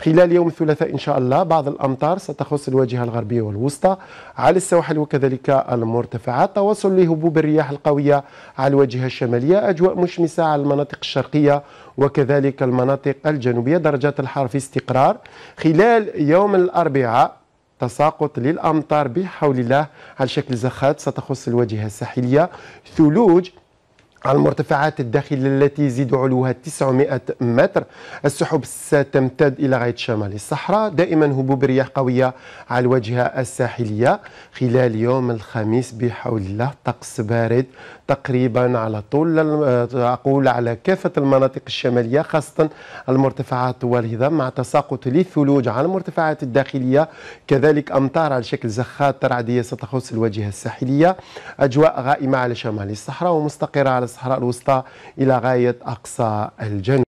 خلال يوم الثلاثاء إن شاء الله بعض الأمطار ستخص الواجهة الغربية والوسطى على السواحل وكذلك المرتفعات تواصل لهبوب الرياح القوية على الواجهة الشمالية أجواء مشمسة على المناطق الشرقية وكذلك المناطق الجنوبية درجات الحر في استقرار خلال يوم الأربعاء تساقط للأمطار بحول الله على شكل زخات ستخص الواجهة الساحلية ثلوج على المرتفعات الداخلية التي يزيد علوها 900 متر السحب ستمتد إلى غاية شمال الصحراء دائما هبوب رياح قوية على الواجهة الساحلية خلال يوم الخميس بحول الله طقس بارد تقريبا على طول أقول على كافة المناطق الشمالية خاصة المرتفعات والهضم مع تساقط للثلوج على المرتفعات الداخلية كذلك أمطار على شكل زخات رعدية ستخص الواجهة الساحلية أجواء غائمة على شمال الصحراء ومستقرة على الصحراء الوسطى إلى غاية أقصى الجنوب